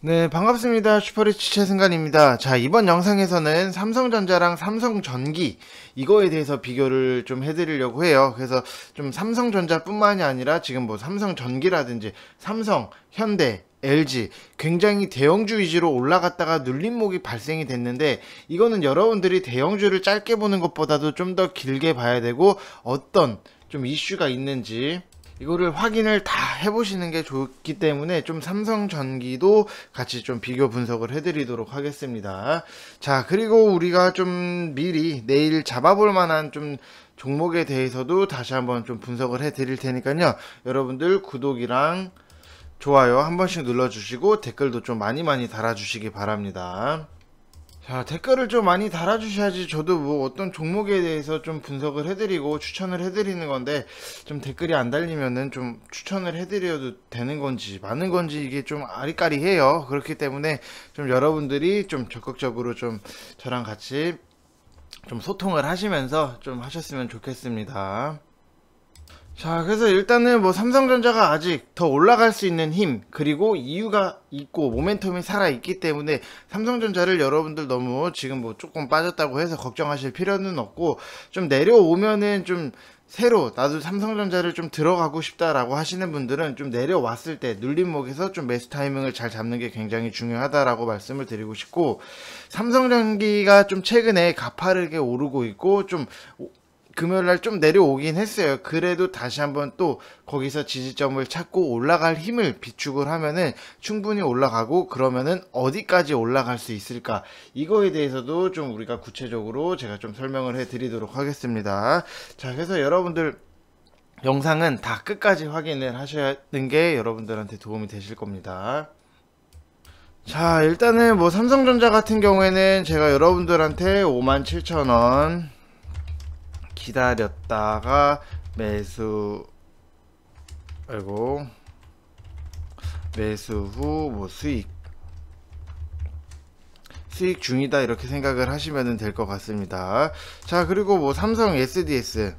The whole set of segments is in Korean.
네 반갑습니다 슈퍼리치 최승관입니다 자 이번 영상에서는 삼성전자랑 삼성전기 이거에 대해서 비교를 좀 해드리려고 해요 그래서 좀 삼성전자 뿐만이 아니라 지금 뭐 삼성전기라든지 삼성 현대 LG 굉장히 대형주 위주로 올라갔다가 눌림목이 발생이 됐는데 이거는 여러분들이 대형주를 짧게 보는 것보다도 좀 더 길게 봐야 되고 어떤 좀 이슈가 있는지 이거를 확인을 다 해보시는 게 좋기 때문에 좀 삼성 전기도 같이 좀 비교 분석을 해드리도록 하겠습니다. 자, 그리고 우리가 좀 미리 내일 잡아볼 만한 좀 종목에 대해서도 다시 한번 좀 분석을 해드릴 테니까요. 여러분들 구독이랑 좋아요 한 번씩 눌러주시고 댓글도 좀 많이 많이 달아주시기 바랍니다. 자, 댓글을 좀 많이 달아주셔야지 저도 뭐 어떤 종목에 대해서 좀 분석을 해드리고 추천을 해드리는 건데 좀 댓글이 안 달리면은 좀 추천을 해드려도 되는 건지 많은 건지 이게 좀 아리까리해요. 그렇기 때문에 좀 여러분들이 좀 적극적으로 좀 저랑 같이 좀 소통을 하시면서 좀 하셨으면 좋겠습니다. 자, 그래서 일단은 뭐 삼성전자가 아직 더 올라갈 수 있는 힘, 그리고 이유가 있고 모멘텀이 살아있기 때문에 삼성전자를 여러분들 너무 지금 뭐 조금 빠졌다고 해서 걱정하실 필요는 없고 좀 내려오면은 좀 새로 나도 삼성전자를 좀 들어가고 싶다라고 하시는 분들은 좀 내려왔을 때 눌림목에서 좀 매수 타이밍을 잘 잡는 게 굉장히 중요하다라고 말씀을 드리고 싶고 삼성전기가 좀 최근에 가파르게 오르고 있고 좀 금요일 날 좀 내려오긴 했어요. 그래도 다시 한번 또 거기서 지지점을 찾고 올라갈 힘을 비축을 하면은 충분히 올라가고 그러면은 어디까지 올라갈 수 있을까? 이거에 대해서도 좀 우리가 구체적으로 제가 좀 설명을 해 드리도록 하겠습니다. 자, 그래서 여러분들 영상은 다 끝까지 확인을 하시는 게 여러분들한테 도움이 되실 겁니다. 자 일단은 뭐 삼성전자 같은 경우에는 제가 여러분들한테 57,000원 기다렸다가 매수 아이고 매수 후뭐 수익 수익 중이다 이렇게 생각을 하시면 될 것 같습니다 자 그리고 뭐 삼성 SDS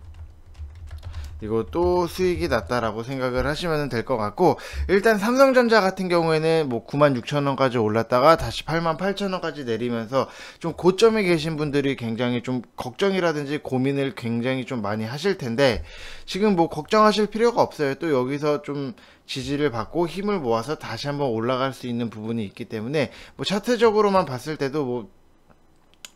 그리고 또 수익이 났다라고 생각을 하시면 될 것 같고 일단 삼성전자 같은 경우에는 뭐 96,000원까지 올랐다가 다시 88,000원까지 내리면서 좀 고점에 계신 분들이 굉장히 좀 걱정이라든지 고민을 굉장히 좀 많이 하실 텐데 지금 뭐 걱정하실 필요가 없어요. 또 여기서 좀 지지를 받고 힘을 모아서 다시 한번 올라갈 수 있는 부분이 있기 때문에 뭐 차트적으로만 봤을 때도 뭐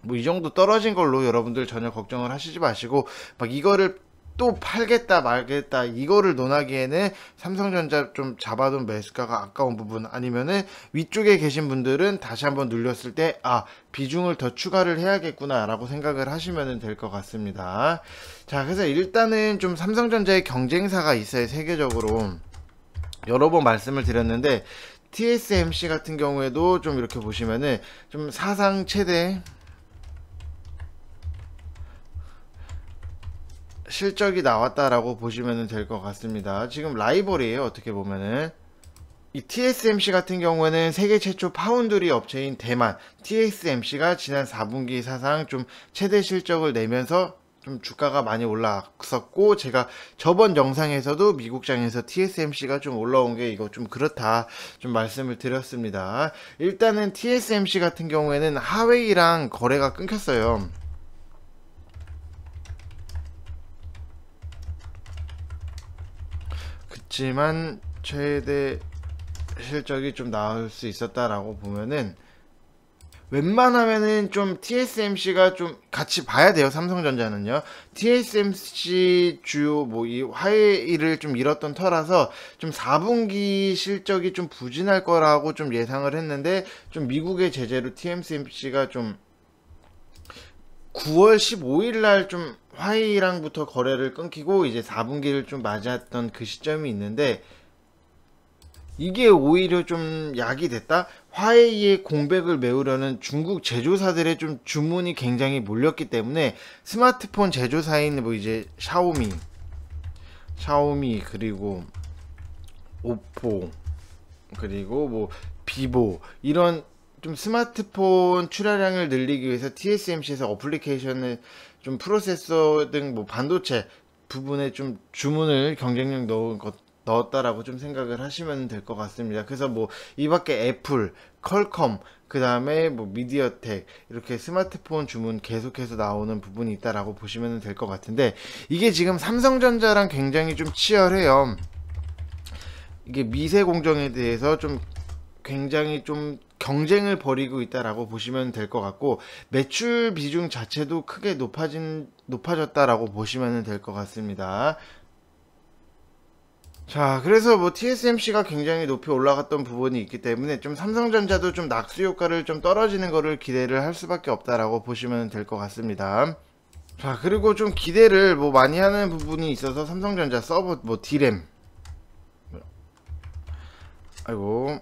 뭐 이 정도 떨어진 걸로 여러분들 전혀 걱정을 하시지 마시고 막 이거를 또 팔겠다 말겠다 이거를 논하기에는 삼성전자 좀 잡아둔 매수가가 아까운 부분 아니면은 위쪽에 계신 분들은 다시 한번 눌렸을 때 아 비중을 더 추가를 해야겠구나 라고 생각을 하시면 될 것 같습니다 자 그래서 일단은 좀 삼성전자의 경쟁사가 있어요 세계적으로 여러 번 말씀을 드렸는데 TSMC 같은 경우에도 좀 이렇게 보시면은 좀 사상 최대 실적이 나왔다라고 보시면 될 것 같습니다. 지금 라이벌이에요. 어떻게 보면은. 이 TSMC 같은 경우에는 세계 최초 파운드리 업체인 대만 TSMC가 지난 4분기 사상 좀 최대 실적을 내면서 좀 주가가 많이 올랐었고 제가 저번 영상에서도 미국장에서 TSMC가 좀 올라온 게 이거 좀 그렇다 좀 말씀을 드렸습니다. 일단은 TSMC 같은 경우에는 하웨이랑 거래가 끊겼어요. 낮지만 최대 실적이 좀 나올 수 있었다라고 보면은 웬만하면은 좀 TSMC가 좀 같이 봐야 돼요. 삼성전자는요. TSMC 주요 뭐 이 화해일을 좀 잃었던 터라서 좀 4분기 실적이 좀 부진할 거라고 좀 예상을 했는데 좀 미국의 제재로 TSMC가 좀 9월 15일 날 좀 화이랑부터 거래를 끊기고 이제 4분기를 좀맞았던그 시점이 있는데 이게 오히려 좀 약이 됐다? 화웨이의 공백을 메우려는 중국 제조사들의 좀 주문이 굉장히 몰렸기 때문에 스마트폰 제조사인 뭐 이제 샤오미, 샤오미 그리고 오포 그리고 뭐 비보 이런 좀 스마트폰 출하량을 늘리기 위해서 TSMC에서 어플리케이션을 좀 프로세서 등 뭐 반도체 부분에 좀 주문을 경쟁력 넣은 것 넣었다라고 좀 생각을 하시면 될 것 같습니다. 그래서 뭐 이밖에 애플, 컬컴, 그 다음에 뭐 미디어텍 이렇게 스마트폰 주문 계속해서 나오는 부분이 있다라고 보시면 될 것 같은데 이게 지금 삼성전자랑 굉장히 좀 치열해요. 이게 미세 공정에 대해서 좀 굉장히 좀 경쟁을 벌이고 있다라고 보시면 될 것 같고 매출 비중 자체도 크게 높아진 높아졌다라고 보시면 될 것 같습니다. 자 그래서 뭐 TSMC가 굉장히 높이 올라갔던 부분이 있기 때문에 좀 삼성전자도 좀 낙수 효과를 좀 떨어지는 것을 기대를 할 수밖에 없다라고 보시면 될 것 같습니다. 자 그리고 좀 기대를 뭐 많이 하는 부분이 있어서 삼성전자 서버 뭐 D램 아이고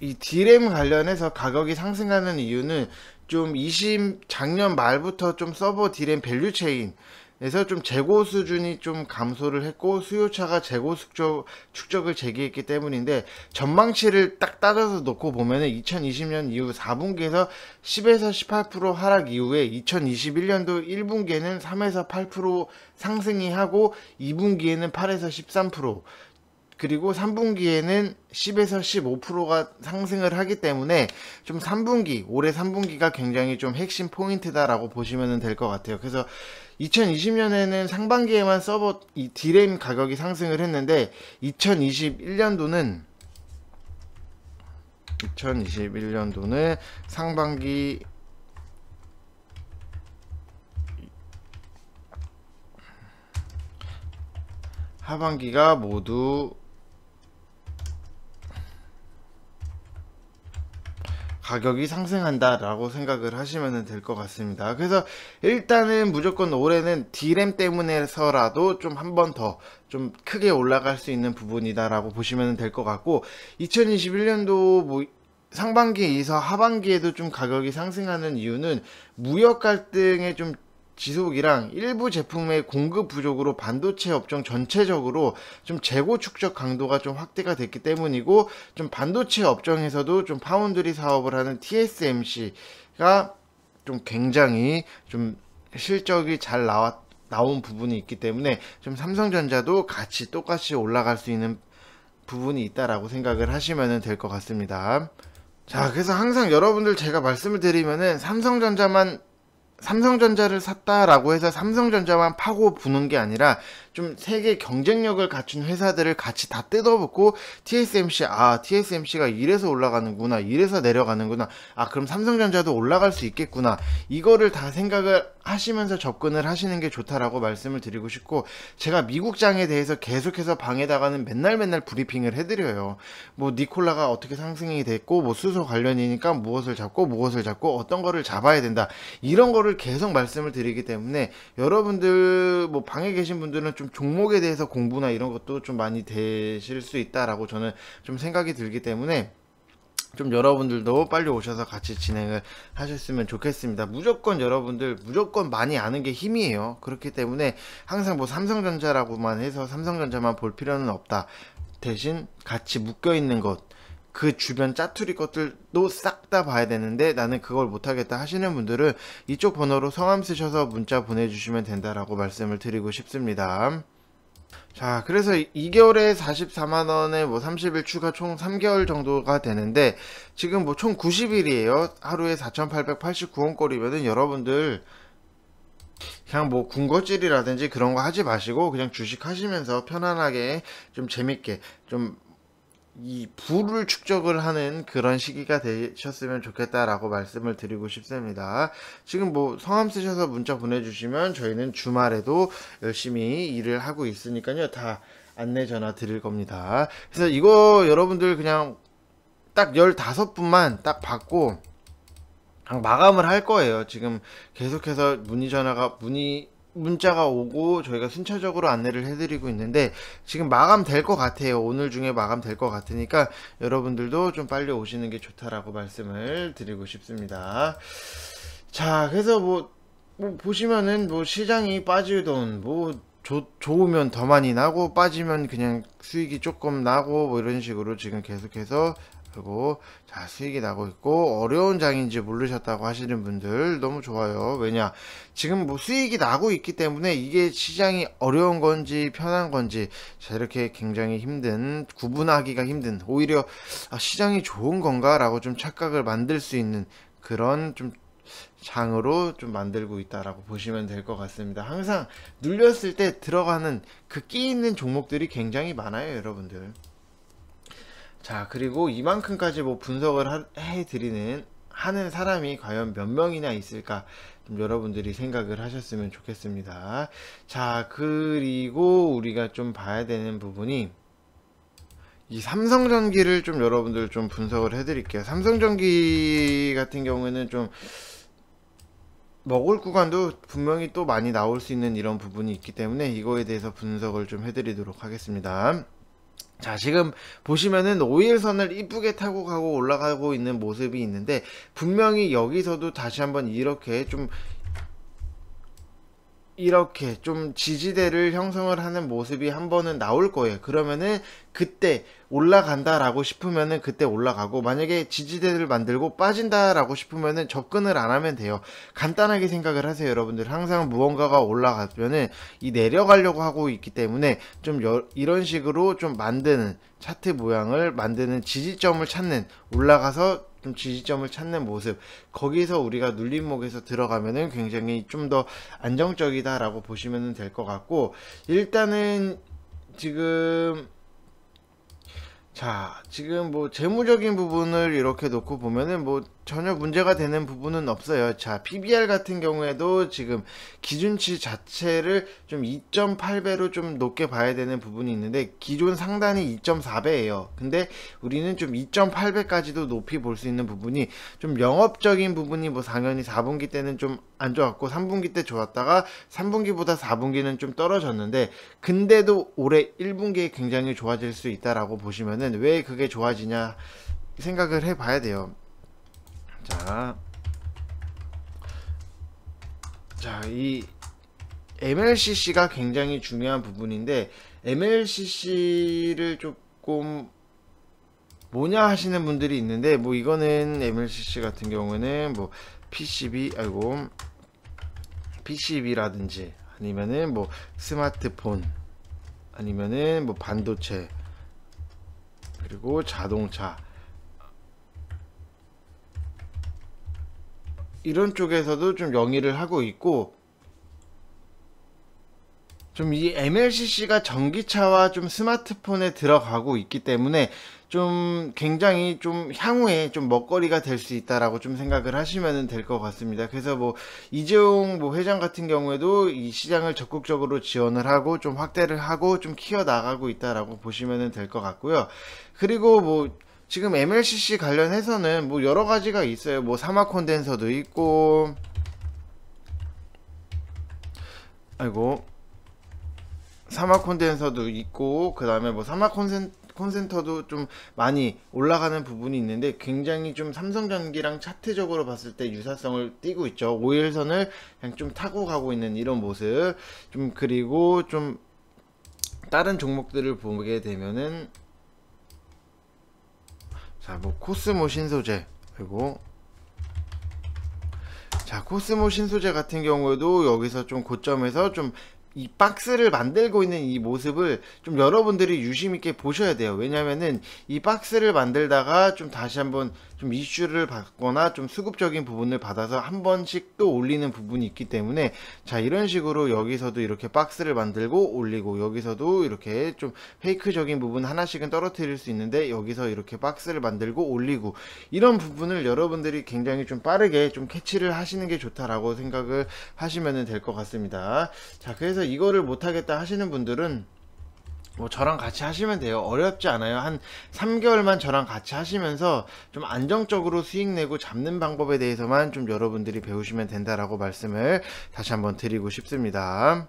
이 디램 관련해서 가격이 상승하는 이유는 좀 20, 작년 말부터 좀 서버 디램 밸류 체인, 그래서 좀 재고 수준이 좀 감소를 했고 수요차가 재고 축적, 축적을 제기했기 때문인데 전망치를 딱 따져서 놓고 보면은 2020년 이후 4분기에서 10에서 18% 하락 이후에 2021년도 1분기에는 3에서 8% 상승이 하고 2분기에는 8에서 13% 그리고 3분기에는 10에서 15%가 상승을 하기 때문에 좀 3분기, 올해 3분기가 굉장히 좀 핵심 포인트다라고 보시면 될 것 같아요. 그래서 2020년에는 상반기에만 서버 이 디램 가격이 상승을 했는데 2021년도는 2021년도는 상반기 하반기가 모두 가격이 상승한다라고 생각을 하시면 될 것 같습니다. 그래서 일단은 무조건 올해는 D램 때문에서라도 좀 한 번 더 좀 크게 올라갈 수 있는 부분이다라고 보시면 될 것 같고 2021년도 뭐 상반기에 서 하반기에도 좀 가격이 상승하는 이유는 무역 갈등에 좀 지속이랑 일부 제품의 공급 부족으로 반도체 업종 전체적으로 좀 재고 축적 강도가 좀 확대가 됐기 때문이고 좀 반도체 업종에서도 좀 파운드리 사업을 하는 TSMC가 좀 굉장히 좀 실적이 잘 나왔 나온 부분이 있기 때문에 좀 삼성전자도 같이 똑같이 올라갈 수 있는 부분이 있다라고 생각을 하시면 될 것 같습니다. 자, 그래서 항상 여러분들 제가 말씀을 드리면은 삼성전자만 삼성전자를 샀다라고 해서 삼성전자만 파고 부는 게 아니라 좀 세계 경쟁력을 갖춘 회사들을 같이 다뜯어붙고 TSMC 아 TSMC가 이래서 올라가는구나 이래서 내려가는구나 아 그럼 삼성전자도 올라갈 수 있겠구나 이거를 다 생각을 하시면서 접근을 하시는 게 좋다라고 말씀을 드리고 싶고 제가 미국장에 대해서 계속해서 방에다가는 맨날 맨날 브리핑을 해드려요 뭐 니콜라가 어떻게 상승이 됐고 뭐 수소 관련이니까 무엇을 잡고 무엇을 잡고 어떤 거를 잡아야 된다 이런 거를 계속 말씀을 드리기 때문에 여러분들 뭐 방에 계신 분들은 좀 종목에 대해서 공부나 이런 것도 좀 많이 되실 수 있다라고 저는 좀 생각이 들기 때문에 좀 여러분들도 빨리 오셔서 같이 진행을 하셨으면 좋겠습니다. 무조건 여러분들 무조건 많이 아는 게 힘이에요. 그렇기 때문에 항상 뭐 삼성전자라고만 해서 삼성전자만 볼 필요는 없다. 대신 같이 묶여 있는 것그 주변 짜투리 것들도 싹 다 봐야 되는데 나는 그걸 못하겠다 하시는 분들은 이쪽 번호로 성함 쓰셔서 문자 보내주시면 된다라고 말씀을 드리고 싶습니다. 자 그래서 2개월에 44만원에 뭐 30일 추가 총 3개월 정도가 되는데 지금 뭐 총 90일이에요 하루에 4889원꼴이면은 여러분들 그냥 뭐 군것질이라든지 그런 거 하지 마시고 그냥 주식 하시면서 편안하게 좀 재밌게 좀이 부를 축적을 하는 그런 시기가 되셨으면 좋겠다라고 말씀을 드리고 싶습니다. 지금 뭐 성함 쓰셔서 문자 보내주시면 저희는 주말에도 열심히 일을 하고 있으니까요. 다 안내 전화 드릴 겁니다. 그래서 이거 여러분들 그냥 딱 15분만 딱 받고 마감을 할 거예요. 지금 계속해서 문의 전화가 문의 문자가 오고 저희가 순차적으로 안내를 해드리고 있는데 지금 마감될 것 같아요 오늘 중에 마감될 것 같으니까 여러분들도 좀 빨리 오시는 게 좋다라고 말씀을 드리고 싶습니다 자 그래서 뭐, 뭐 보시면은 뭐 시장이 빠지던 뭐 조, 좋으면 더 많이 나고 빠지면 그냥 수익이 조금 나고 뭐 이런 식으로 지금 계속해서 그리고 자 수익이 나고 있고 어려운 장인지 모르셨다고 하시는 분들 너무 좋아요 왜냐 지금 뭐 수익이 나고 있기 때문에 이게 시장이 어려운 건지 편한 건지 자 이렇게 굉장히 힘든 구분하기가 힘든 오히려 아, 시장이 좋은 건가 라고 좀 착각을 만들 수 있는 그런 좀 장으로 좀 만들고 있다라고 보시면 될 것 같습니다. 항상 눌렸을 때 들어가는 그 끼 있는 종목들이 굉장히 많아요, 여러분들. 자 그리고 이만큼까지 뭐 분석을 해드리는 하는 사람이 과연 몇 명이나 있을까 좀 여러분들이 생각을 하셨으면 좋겠습니다 자 그리고 우리가 좀 봐야 되는 부분이 이 삼성전기를 좀 여러분들 좀 분석을 해드릴게요 삼성전기 같은 경우에는 좀 먹을 구간도 분명히 또 많이 나올 수 있는 이런 부분이 있기 때문에 이거에 대해서 분석을 좀 해드리도록 하겠습니다 자 지금 보시면은 5일선을 이쁘게 타고 가고 올라가고 있는 모습이 있는데 분명히 여기서도 다시 한번 이렇게 좀 이렇게 좀 지지대를 형성을 하는 모습이 한 번은 나올 거예요. 그러면은 그때 올라간다라고 싶으면은 그때 올라가고 만약에 지지대를 만들고 빠진다라고 싶으면은 접근을 안 하면 돼요. 간단하게 생각을 하세요, 여러분들. 항상 무언가가 올라가면은 이 내려가려고 하고 있기 때문에 좀 여, 이런 식으로 좀 만드는 차트 모양을 만드는 지지점을 찾는 올라가서 좀 지지점을 찾는 모습 거기서 우리가 눌림목에서 들어가면은 굉장히 좀 더 안정적이다라고 보시면 될 것 같고 일단은 지금 자 지금 뭐 재무적인 부분을 이렇게 놓고 보면은 뭐 전혀 문제가 되는 부분은 없어요. 자, PBR 같은 경우에도 지금 기준치 자체를 좀 2.8배로 좀 높게 봐야 되는 부분이 있는데 기존 상단이 2.4배예요. 근데 우리는 좀 2.8배까지도 높이 볼 수 있는 부분이 좀 영업적인 부분이 뭐 당연히 4분기 때는 좀 안 좋았고 3분기 때 좋았다가 3분기보다 4분기는 좀 떨어졌는데 근데도 올해 1분기에 굉장히 좋아질 수 있다라고 보시면은 왜 그게 좋아지냐 생각을 해봐야 돼요. 자, 자, 이 MLCC가 굉장히 중요한 부분인데 MLCC를 조금 뭐냐 하시는 분들이 있는데 뭐 이거는 MLCC 같은 경우는 에뭐 PCB 아이고 PCB라든지 아니면은 뭐 스마트폰 아니면은 뭐 반도체 그리고 자동차 이런 쪽에서도 좀 영위를 하고 있고 좀 이 MLCC가 전기차와 좀 스마트폰에 들어가고 있기 때문에 좀 굉장히 좀 향후에 좀 먹거리가 될 수 있다라고 좀 생각을 하시면 될 것 같습니다. 그래서 뭐 이재용 뭐 회장 같은 경우에도 이 시장을 적극적으로 지원을 하고 좀 확대를 하고 좀 키워 나가고 있다라고 보시면 될 것 같고요. 그리고 뭐 지금 MLCC 관련해서는 뭐 여러 가지가 있어요. 뭐 사막 콘덴서도 있고 아이고 사막 콘덴서도 있고 그 다음에 뭐 사막 콘센, 콘센터도 좀 많이 올라가는 부분이 있는데 굉장히 좀 삼성전기랑 차트적으로 봤을 때 유사성을 띄고 있죠. 5일선을 그냥 좀 타고 가고 있는 이런 모습 좀 그리고 좀 다른 종목들을 보게 되면은 자, 뭐 코스모 신소재 그리고 자, 코스모 신소재 같은 경우에도 여기서 좀 고점에서 좀이 박스를 만들고 있는 이 모습을 좀 여러분들이 유심 있게 보셔야 돼요. 왜냐면은 이 박스를 만들다가 좀 다시 한번 좀 이슈를 받거나 좀 수급적인 부분을 받아서 한 번씩 또 올리는 부분이 있기 때문에 자 이런 식으로 여기서도 이렇게 박스를 만들고 올리고 여기서도 이렇게 좀 페이크적인 부분 하나씩은 떨어뜨릴 수 있는데 여기서 이렇게 박스를 만들고 올리고 이런 부분을 여러분들이 굉장히 좀 빠르게 좀 캐치를 하시는 게 좋다라고 생각을 하시면 될 것 같습니다. 자 그래서 그래서 이거를 못하겠다 하시는 분들은 뭐 저랑 같이 하시면 돼요 어렵지 않아요 한 3개월만 저랑 같이 하시면서 좀 안정적으로 수익 내고 잡는 방법에 대해서만 좀 여러분들이 배우시면 된다라고 말씀을 다시 한번 드리고 싶습니다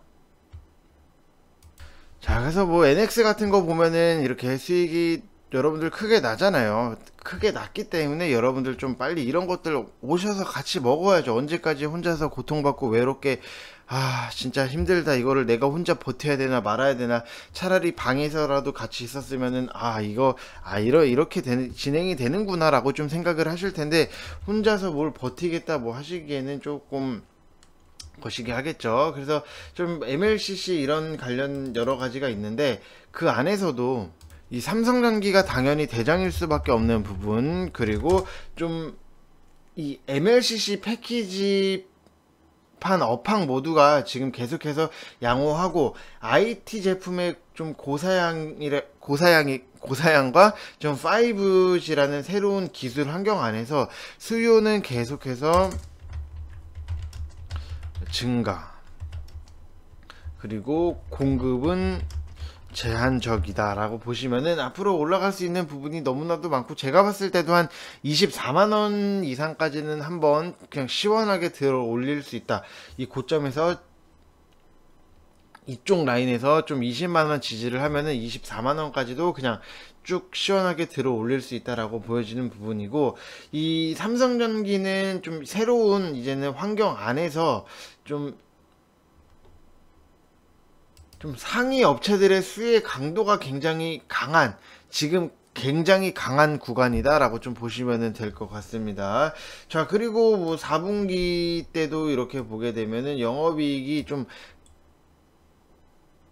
자 그래서 뭐 NX 같은 거 보면은 이렇게 수익이 여러분들 크게 나잖아요 크게 났기 때문에 여러분들 좀 빨리 이런 것들 오셔서 같이 먹어야죠 언제까지 혼자서 고통받고 외롭게 아 진짜 힘들다 이거를 내가 혼자 버텨야 되나 말아야 되나 차라리 방에서라도 같이 있었으면은 아 이거 아 이러 이렇게 되는, 진행이 되는구나라고 좀 생각을 하실 텐데 혼자서 뭘 버티겠다 뭐 하시기에는 조금 거시기 하겠죠. 그래서 좀 MLCC 이런 관련 여러 가지가 있는데 그 안에서도 이 삼성전기가 당연히 대장일 수밖에 없는 부분 그리고 좀 이 MLCC 패키지 판 업황 모두가 지금 계속해서 양호하고 IT 제품의 좀 고사양이라 고사양이 고사양과 좀 5G라는 새로운 기술 환경 안에서 수요는 계속해서 증가 그리고 공급은 제한적이다라고 보시면은 앞으로 올라갈 수 있는 부분이 너무나도 많고 제가 봤을 때도 한 24만 원 이상까지는 한번 그냥 시원하게 들어 올릴 수 있다. 이 고점에서 이쪽 라인에서 좀 20만원 지지를 하면은 24만원까지도 그냥 쭉 시원하게 들어 올릴 수 있다라고 보여지는 부분이고 이 삼성전기는 좀 새로운 이제는 환경 안에서 좀좀 상위 업체들의 수의 강도가 굉장히 강한 지금 굉장히 강한 구간이다라고 좀 보시면 될 것 같습니다. 자, 그리고 뭐 4분기 때도 이렇게 보게 되면은 영업이익이 좀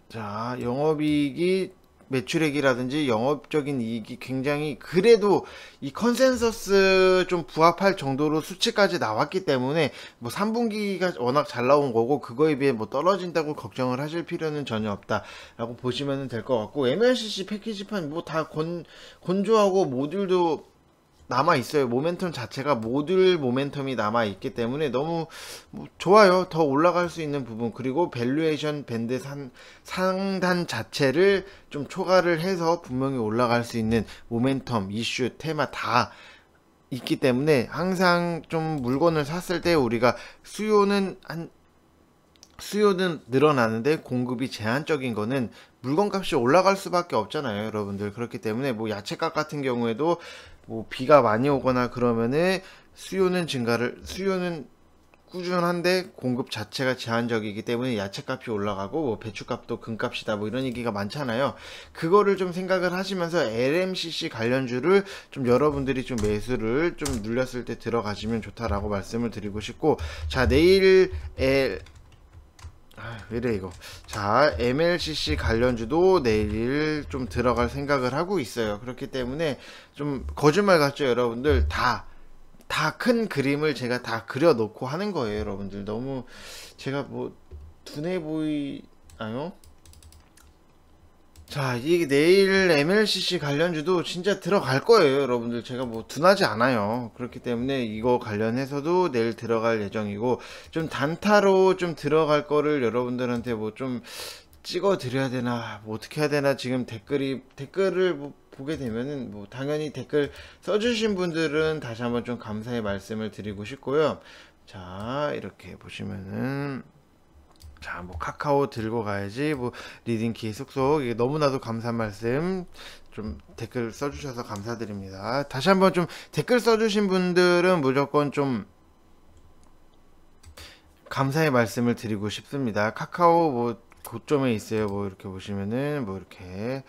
자, 영업이익이 매출액이라든지 영업적인 이익이 굉장히 그래도 이 컨센서스 좀 부합할 정도로 수치까지 나왔기 때문에 뭐 3분기가 워낙 잘 나온 거고 그거에 비해 뭐 떨어진다고 걱정을 하실 필요는 전혀 없다라고 보시면 될 것 같고 MLCC 패키지판 뭐 다 건, 건조하고 모듈도 남아 있어요. 모멘텀 자체가 모듈 모멘텀이 남아 있기 때문에 너무 뭐 좋아요. 더 올라갈 수 있는 부분 그리고 밸류에이션 밴드 산, 상단 자체를 좀 초과를 해서 분명히 올라갈 수 있는 모멘텀, 이슈, 테마 다 있기 때문에 항상 좀 물건을 샀을 때 우리가 수요는 한 수요는 늘어나는데 공급이 제한적인 거는 물건값이 올라갈 수밖에 없잖아요 여러분들 그렇기 때문에 뭐 야채값 같은 경우에도 뭐 비가 많이 오거나 그러면은 수요는 증가를 수요는 꾸준한데 공급 자체가 제한적이기 때문에 야채값이 올라가고 뭐 배추값도 금값이다 뭐 이런 얘기가 많잖아요 그거를 좀 생각을 하시면서 LMCC 관련주를 좀 여러분들이 좀 매수를 좀 눌렸을 때 들어가시면 좋다라고 말씀을 드리고 싶고 자내일 아, 왜래 이거 자 MLCC 관련주도 내일 좀 들어갈 생각을 하고 있어요 그렇기 때문에 좀 거짓말 같죠 여러분들 다 다 큰 그림을 제가 다 그려놓고 하는 거예요 여러분들 너무 제가 뭐 둔해 보이 아요 자, 이 내일 MLCC 관련주도 진짜 들어갈 거예요, 여러분들. 제가 뭐 둔하지 않아요. 그렇기 때문에 이거 관련해서도 내일 들어갈 예정이고, 좀 단타로 좀 들어갈 거를 여러분들한테 뭐 좀 찍어 드려야 되나, 뭐 어떻게 해야 되나, 지금 댓글이, 댓글을 뭐 보게 되면은 뭐 당연히 댓글 써주신 분들은 다시 한번 좀 감사의 말씀을 드리고 싶고요. 자, 이렇게 보시면은, 자, 뭐 카카오 들고 가야지, 뭐 리딩키 숙속 이게 너무나도 감사 말씀 좀 댓글 써주셔서 감사드립니다. 다시 한번 좀 댓글 써주신 분들은 무조건 좀 감사의 말씀을 드리고 싶습니다. 카카오 뭐 고점에 있어요. 뭐 이렇게 보시면은 뭐 이렇게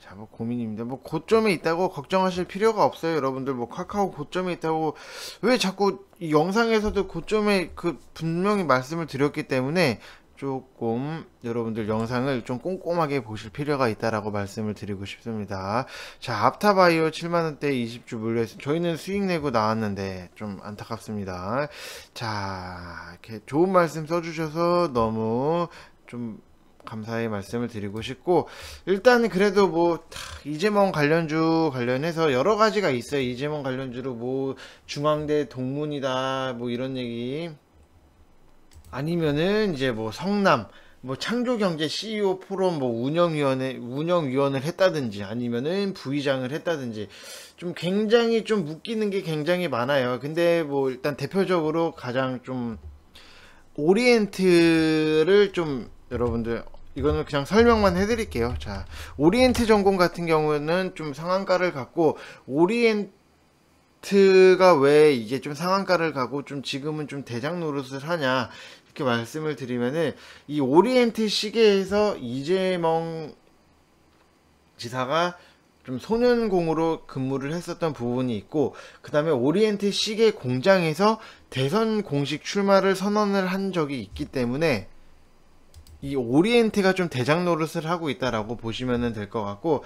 자, 뭐 고민입니다. 뭐 고점에 있다고 걱정하실 필요가 없어요, 여러분들. 뭐 카카오 고점에 있다고 왜 자꾸 영상에서도 고점에 그 분명히 말씀을 드렸기 때문에 조금 여러분들 영상을 좀 꼼꼼하게 보실 필요가 있다라고 말씀을 드리고 싶습니다. 자, 앞타바이오 7만원대 20주 물려있 저희는 수익 내고 나왔는데 좀 안타깝습니다. 자, 이렇게 좋은 말씀 써주셔서 너무 좀 감사의 말씀을 드리고 싶고 일단 그래도 뭐 이재명 관련주 관련해서 여러 가지가 있어요. 이재명 관련주로 뭐 중앙대 동문이다 뭐 이런 얘기 아니면은 이제 뭐 성남 뭐 창조경제 CEO 포럼 뭐 운영위원회 운영위원을 했다든지 아니면은 부의장을 했다든지 좀 굉장히 좀 묶이는 게 굉장히 많아요. 근데 뭐 일단 대표적으로 가장 좀 오리엔트를 좀 여러분들 이거는 그냥 설명만 해드릴게요. 자, 오리엔트 전공 같은 경우는 좀 상한가를 갖고 오리엔트 이집트가 왜 이게 좀 상한가를 가고 좀 지금은 좀 대장 노릇을 하냐 이렇게 말씀을 드리면은 이 오리엔트 시계에서 이재명 지사가 좀 소년공으로 근무를 했었던 부분이 있고 그 다음에 오리엔트 시계 공장에서 대선 공식 출마를 선언을 한 적이 있기 때문에 이 오리엔트가 좀 대장 노릇을 하고 있다라고 보시면 될 것 같고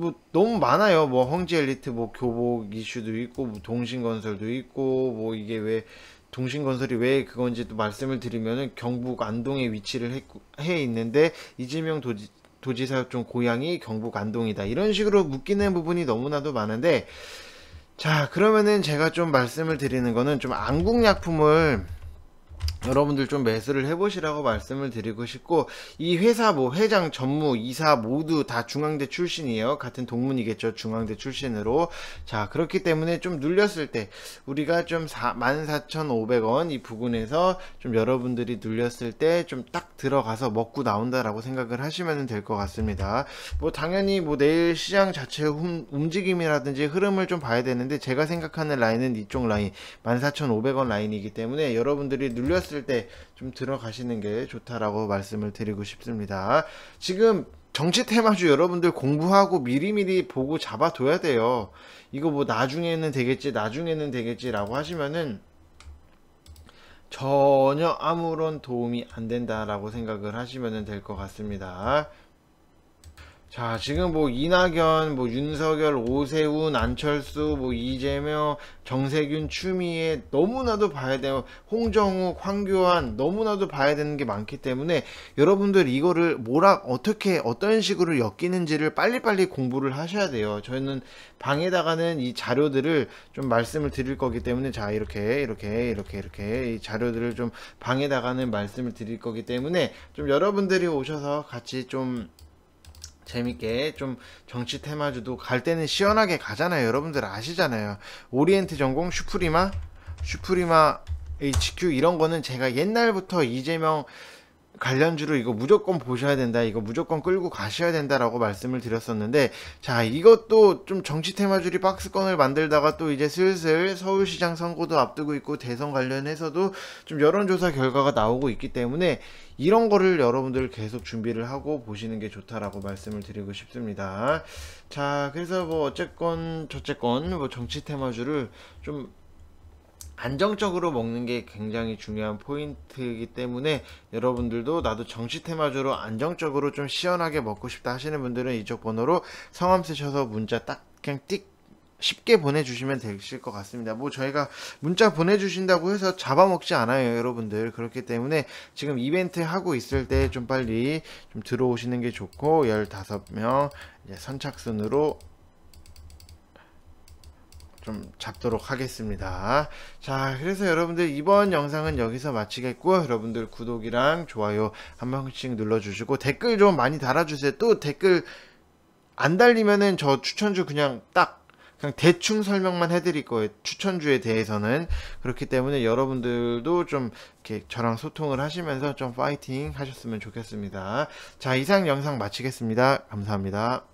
뭐 너무 많아요. 뭐 헝지 엘리트 뭐 교복 이슈도 있고 뭐 동신 건설도 있고 뭐 이게 왜 동신 건설이 왜 그건지 또 말씀을 드리면은 경북 안동에 위치를 해, 해 있는데 이재명 도지 도지사협정 고향이 경북 안동이다. 이런 식으로 묶이는 부분이 너무나도 많은데 자 그러면은 제가 좀 말씀을 드리는 거는 좀 안국약품을 여러분들 좀 매수를 해보시라고 말씀을 드리고 싶고 이 회사 뭐 회장 전무 이사 모두 다 중앙대 출신이에요 같은 동문이겠죠 중앙대 출신으로 자 그렇기 때문에 좀 눌렸을 때 우리가 좀 14,500원 이 부근에서 좀 여러분들이 눌렸을 때 좀 딱 들어가서 먹고 나온다라고 생각을 하시면 될 것 같습니다 뭐 당연히 뭐 내일 시장 자체 음, 움직임이라든지 흐름을 좀 봐야 되는데 제가 생각하는 라인은 이쪽 라인 14,500원 라인이기 때문에 여러분들이 눌렸을 하실 때좀 들어가시는 게 좋다라고 말씀을 드리고 싶습니다. 지금 정치 테마주 여러분들 공부하고 미리미리 보고 잡아둬야 돼요. 이거 뭐 나중에는 되겠지, 나중에는 되겠지라고 하시면은 전혀 아무런 도움이 안 된다라고 생각을 하시면 될 것 같습니다. 자 지금 뭐 이낙연 뭐 윤석열 오세훈 안철수 뭐 이재명 정세균 추미애 너무나도 봐야 되고 홍정욱 황교안 너무나도 봐야 되는 게 많기 때문에 여러분들 이거를 뭐라 어떻게 어떤 식으로 엮이는지를 빨리빨리 공부를 하셔야 돼요 저희는 방에다가는 이 자료들을 좀 말씀을 드릴 거기 때문에 자 이렇게 이렇게 이렇게 이렇게 이 자료들을 좀 방에다가는 말씀을 드릴 거기 때문에 좀 여러분들이 오셔서 같이 좀 재밌게 좀 정치 테마주도 갈 때는 시원하게 가잖아요. 여러분들 아시잖아요. 오리엔트 전공 슈프리마 슈프리마 HQ 이런 거는 제가 옛날부터 이재명 관련주로 이거 무조건 보셔야 된다. 이거 무조건 끌고 가셔야 된다라고 말씀을 드렸었는데 자, 이것도 좀 정치 테마주리 박스권을 만들다가 또 이제 슬슬 서울시장 선거도 앞두고 있고 대선 관련해서도 좀 여론조사 결과가 나오고 있기 때문에 이런 거를 여러분들 계속 준비를 하고 보시는 게 좋다라고 말씀을 드리고 싶습니다. 자, 그래서 뭐 어쨌건 저쨌건 뭐 정치 테마주를 좀 안정적으로 먹는 게 굉장히 중요한 포인트이기 때문에 여러분들도 나도 정시 테마주로 안정적으로 좀 시원하게 먹고 싶다 하시는 분들은 이쪽 번호로 성함 쓰셔서 문자 딱 그냥 띡 쉽게 보내주시면 되실 것 같습니다. 뭐 저희가 문자 보내주신다고 해서 잡아먹지 않아요, 여러분들. 그렇기 때문에 지금 이벤트 하고 있을 때 좀 빨리 좀 들어오시는 게 좋고 15명 선착순으로 좀 잡도록 하겠습니다. 자, 그래서 여러분들 이번 영상은 여기서 마치겠고 여러분들 구독이랑 좋아요 한 번씩 눌러주시고 댓글 좀 많이 달아주세요. 또 댓글 안 달리면은 저 추천주 그냥 딱 그냥 대충 설명만 해드릴 거예요. 추천주에 대해서는. 그렇기 때문에 여러분들도 좀 이렇게 저랑 소통을 하시면서 좀 파이팅 하셨으면 좋겠습니다. 자, 이상 영상 마치겠습니다. 감사합니다.